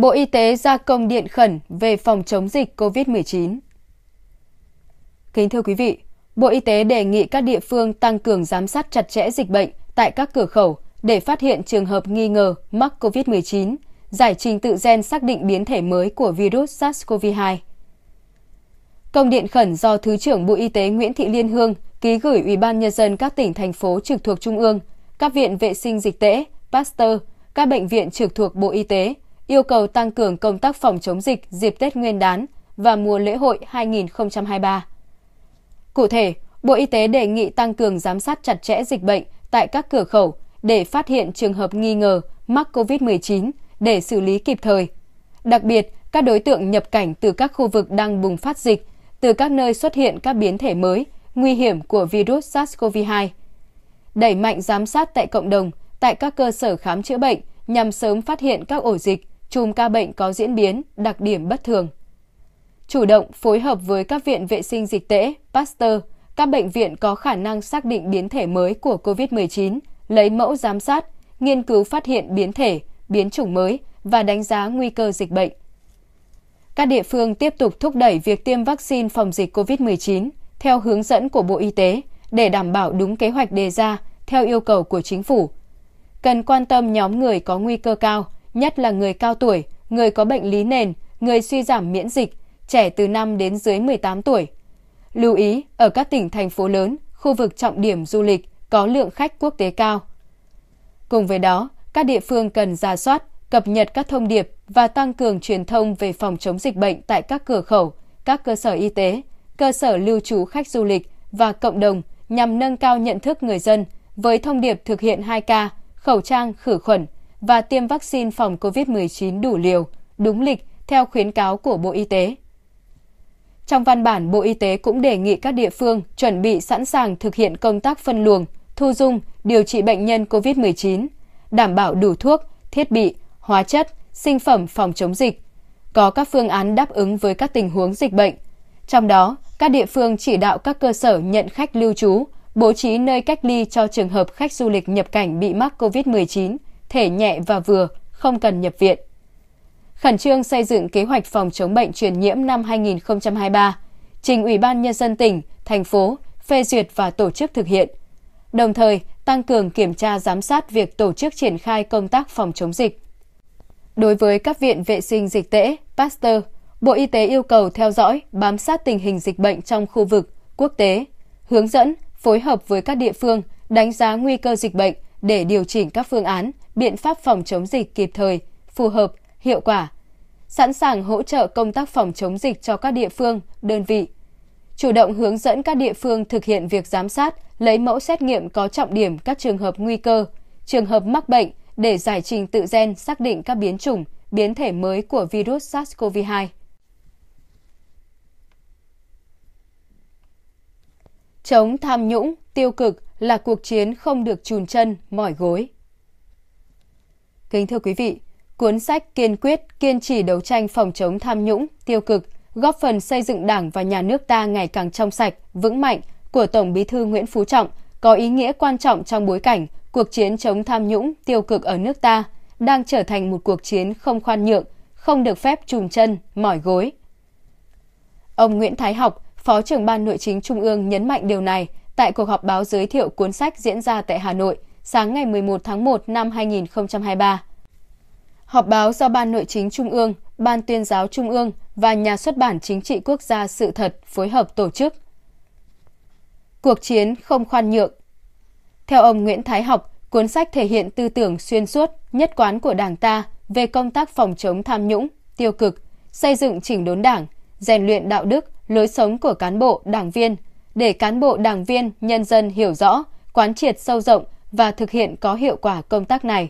Bộ Y tế ra công điện khẩn về phòng chống dịch COVID-19. Kính thưa quý vị, Bộ Y tế đề nghị các địa phương tăng cường giám sát chặt chẽ dịch bệnh tại các cửa khẩu để phát hiện trường hợp nghi ngờ mắc COVID-19, giải trình tự gen xác định biến thể mới của virus SARS-CoV-2. Công điện khẩn do Thứ trưởng Bộ Y tế Nguyễn Thị Liên Hương ký gửi Ủy ban nhân dân các tỉnh thành phố trực thuộc trung ương, các viện vệ sinh dịch tễ, Pasteur, các bệnh viện trực thuộc Bộ Y tế yêu cầu tăng cường công tác phòng chống dịch dịp Tết Nguyên đán và mùa lễ hội 2023. Cụ thể, Bộ Y tế đề nghị tăng cường giám sát chặt chẽ dịch bệnh tại các cửa khẩu để phát hiện trường hợp nghi ngờ mắc COVID-19 để xử lý kịp thời. Đặc biệt, các đối tượng nhập cảnh từ các khu vực đang bùng phát dịch, từ các nơi xuất hiện các biến thể mới, nguy hiểm của virus SARS-CoV-2. Đẩy mạnh giám sát tại cộng đồng, tại các cơ sở khám chữa bệnh nhằm sớm phát hiện các ổ dịch, chùm ca bệnh có diễn biến, đặc điểm bất thường. Chủ động phối hợp với các viện vệ sinh dịch tễ, Pasteur, các bệnh viện có khả năng xác định biến thể mới của COVID-19, lấy mẫu giám sát, nghiên cứu phát hiện biến thể, biến chủng mới và đánh giá nguy cơ dịch bệnh. Các địa phương tiếp tục thúc đẩy việc tiêm vaccine phòng dịch COVID-19 theo hướng dẫn của Bộ Y tế để đảm bảo đúng kế hoạch đề ra theo yêu cầu của chính phủ. Cần quan tâm nhóm người có nguy cơ cao – nhất là người cao tuổi, người có bệnh lý nền, người suy giảm miễn dịch, trẻ từ 5 đến dưới 18 tuổi. Lưu ý, ở các tỉnh thành phố lớn, khu vực trọng điểm du lịch có lượng khách quốc tế cao. Cùng với đó, các địa phương cần ra soát, cập nhật các thông điệp và tăng cường truyền thông về phòng chống dịch bệnh tại các cửa khẩu, các cơ sở y tế, cơ sở lưu trú khách du lịch và cộng đồng nhằm nâng cao nhận thức người dân với thông điệp thực hiện 2K, khẩu trang, khử khuẩn, và tiêm vaccine phòng COVID-19 đủ liều, đúng lịch, theo khuyến cáo của Bộ Y tế. Trong văn bản, Bộ Y tế cũng đề nghị các địa phương chuẩn bị sẵn sàng thực hiện công tác phân luồng, thu dung, điều trị bệnh nhân COVID-19, đảm bảo đủ thuốc, thiết bị, hóa chất, sinh phẩm phòng chống dịch, có các phương án đáp ứng với các tình huống dịch bệnh. Trong đó, các địa phương chỉ đạo các cơ sở nhận khách lưu trú, bố trí nơi cách ly cho trường hợp khách du lịch nhập cảnh bị mắc COVID-19 thể nhẹ và vừa, không cần nhập viện. Khẩn trương xây dựng kế hoạch phòng chống bệnh truyền nhiễm năm 2023, trình Ủy ban Nhân dân tỉnh, thành phố phê duyệt và tổ chức thực hiện. Đồng thời, tăng cường kiểm tra giám sát việc tổ chức triển khai công tác phòng chống dịch. Đối với các viện vệ sinh dịch tễ, Pasteur, Bộ Y tế yêu cầu theo dõi, bám sát tình hình dịch bệnh trong khu vực, quốc tế, hướng dẫn, phối hợp với các địa phương, đánh giá nguy cơ dịch bệnh, để điều chỉnh các phương án, biện pháp phòng chống dịch kịp thời, phù hợp, hiệu quả, sẵn sàng hỗ trợ công tác phòng chống dịch cho các địa phương, đơn vị. Chủ động hướng dẫn các địa phương thực hiện việc giám sát, lấy mẫu xét nghiệm có trọng điểm các trường hợp nguy cơ, trường hợp mắc bệnh để giải trình tự gen xác định các biến chủng, biến thể mới của virus SARS-CoV-2. Chống tham nhũng, tiêu cực, là cuộc chiến không được chùn chân, mỏi gối. Kính thưa quý vị, cuốn sách Kiên quyết, kiên trì đấu tranh phòng chống tham nhũng, tiêu cực, góp phần xây dựng Đảng và nhà nước ta ngày càng trong sạch, vững mạnh của Tổng Bí thư Nguyễn Phú Trọng có ý nghĩa quan trọng trong bối cảnh cuộc chiến chống tham nhũng, tiêu cực ở nước ta đang trở thành một cuộc chiến không khoan nhượng, không được phép trùn chân, mỏi gối. Ông Nguyễn Thái Học, Phó trưởng Ban Nội chính Trung ương nhấn mạnh điều này tại cuộc họp báo giới thiệu cuốn sách diễn ra tại Hà Nội sáng ngày 11 tháng 1 năm 2023. Họp báo do Ban Nội chính Trung ương, Ban Tuyên giáo Trung ương và Nhà xuất bản Chính trị Quốc gia Sự thật phối hợp tổ chức. Cuộc chiến không khoan nhượng. Theo ông Nguyễn Thái Học, cuốn sách thể hiện tư tưởng xuyên suốt, nhất quán của Đảng ta về công tác phòng chống tham nhũng, tiêu cực, xây dựng chỉnh đốn Đảng, rèn luyện đạo đức, lối sống của cán bộ, đảng viên – để cán bộ đảng viên, nhân dân hiểu rõ, quán triệt sâu rộng và thực hiện có hiệu quả công tác này.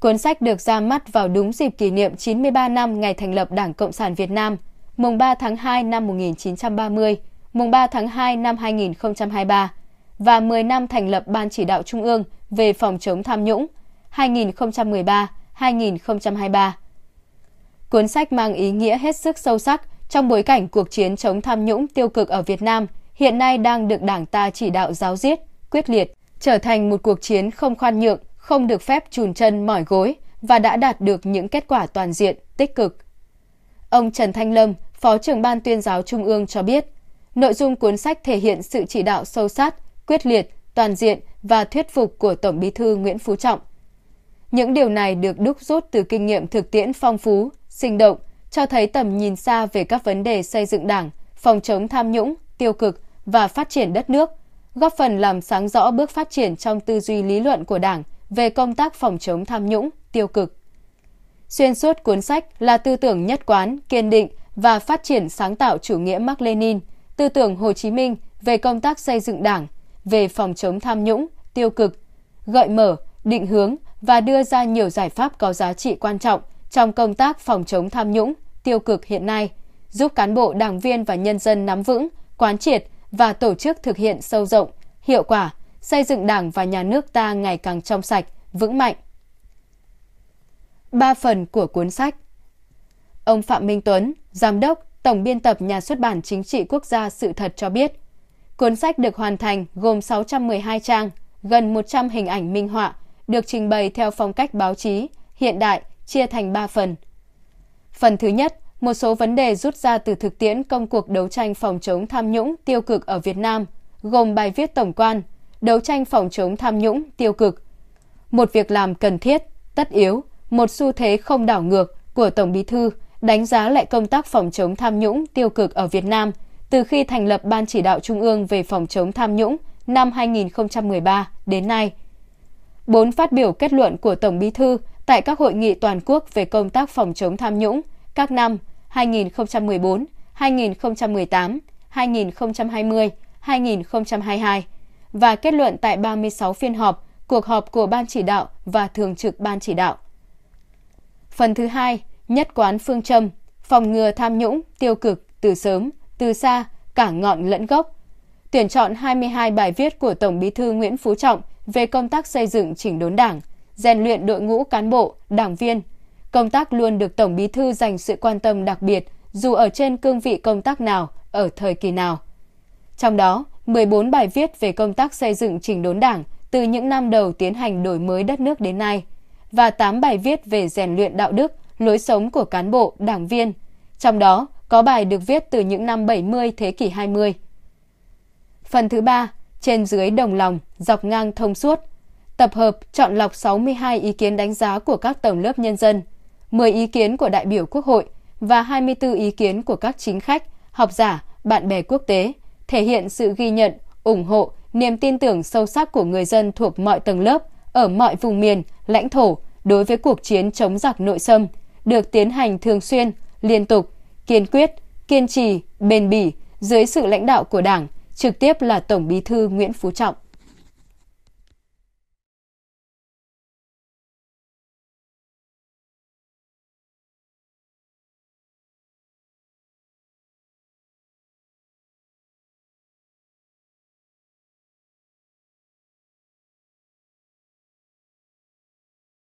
Cuốn sách được ra mắt vào đúng dịp kỷ niệm 93 năm ngày thành lập Đảng Cộng sản Việt Nam, mùng 3 tháng 2 năm 1930, mùng 3 tháng 2 năm 2023 và 10 năm thành lập Ban chỉ đạo Trung ương về phòng chống tham nhũng 2013-2023. Cuốn sách mang ý nghĩa hết sức sâu sắc trong bối cảnh cuộc chiến chống tham nhũng tiêu cực ở Việt Nam – hiện nay đang được Đảng ta chỉ đạo giáo diết, quyết liệt, trở thành một cuộc chiến không khoan nhượng, không được phép chùn chân mỏi gối và đã đạt được những kết quả toàn diện, tích cực. Ông Trần Thanh Lâm, Phó trưởng ban tuyên giáo Trung ương cho biết, nội dung cuốn sách thể hiện sự chỉ đạo sâu sát, quyết liệt, toàn diện và thuyết phục của Tổng Bí thư Nguyễn Phú Trọng. Những điều này được đúc rút từ kinh nghiệm thực tiễn phong phú, sinh động, cho thấy tầm nhìn xa về các vấn đề xây dựng Đảng, phòng chống tham nhũng, tiêu cực và phát triển đất nước, góp phần làm sáng rõ bước phát triển trong tư duy lý luận của Đảng về công tác phòng chống tham nhũng, tiêu cực. Xuyên suốt cuốn sách là tư tưởng nhất quán, kiên định và phát triển sáng tạo chủ nghĩa Mark Lenin, tư tưởng Hồ Chí Minh về công tác xây dựng Đảng, về phòng chống tham nhũng, tiêu cực, gợi mở, định hướng và đưa ra nhiều giải pháp có giá trị quan trọng trong công tác phòng chống tham nhũng, tiêu cực hiện nay, giúp cán bộ, đảng viên và nhân dân nắm vững quán triệt và tổ chức thực hiện sâu rộng, hiệu quả, xây dựng Đảng và nhà nước ta ngày càng trong sạch, vững mạnh. Ba phần của cuốn sách Ông Phạm Minh Tuấn, Giám đốc, Tổng biên tập Nhà xuất bản Chính trị Quốc gia Sự thật cho biết, cuốn sách được hoàn thành gồm 612 trang, gần 100 hình ảnh minh họa, được trình bày theo phong cách báo chí, hiện đại, chia thành 3 phần. Phần thứ nhất một số vấn đề rút ra từ thực tiễn công cuộc đấu tranh phòng chống tham nhũng tiêu cực ở Việt Nam, gồm bài viết tổng quan Đấu tranh phòng chống tham nhũng tiêu cực. Một việc làm cần thiết, tất yếu, một xu thế không đảo ngược của Tổng Bí thư đánh giá lại công tác phòng chống tham nhũng tiêu cực ở Việt Nam từ khi thành lập Ban chỉ đạo Trung ương về phòng chống tham nhũng năm 2013 đến nay. Bốn phát biểu kết luận của Tổng Bí thư tại các hội nghị toàn quốc về công tác phòng chống tham nhũng các năm 2014, 2018, 2020, 2022 và kết luận tại 36 phiên họp, cuộc họp của Ban chỉ đạo và Thường trực Ban chỉ đạo. Phần thứ hai, nhất quán phương châm, phòng ngừa tham nhũng, tiêu cực từ sớm, từ xa, cả ngọn lẫn gốc. Tuyển chọn 22 bài viết của Tổng Bí thư Nguyễn Phú Trọng về công tác xây dựng chỉnh đốn Đảng, rèn luyện đội ngũ cán bộ, đảng viên, Công tác luôn được Tổng Bí thư dành sự quan tâm đặc biệt, dù ở trên cương vị công tác nào, ở thời kỳ nào. Trong đó, 14 bài viết về công tác xây dựng chỉnh đốn Đảng từ những năm đầu tiến hành đổi mới đất nước đến nay và 8 bài viết về rèn luyện đạo đức, lối sống của cán bộ, đảng viên. Trong đó, có bài được viết từ những năm 70 thế kỷ 20. Phần thứ ba trên dưới đồng lòng, dọc ngang thông suốt. Tập hợp chọn lọc 62 ý kiến đánh giá của các tầng lớp nhân dân, 10 ý kiến của đại biểu Quốc hội và 24 ý kiến của các chính khách, học giả, bạn bè quốc tế, thể hiện sự ghi nhận, ủng hộ, niềm tin tưởng sâu sắc của người dân thuộc mọi tầng lớp, ở mọi vùng miền, lãnh thổ đối với cuộc chiến chống giặc nội xâm, được tiến hành thường xuyên, liên tục, kiên quyết, kiên trì, bền bỉ dưới sự lãnh đạo của Đảng, trực tiếp là Tổng Bí thư Nguyễn Phú Trọng.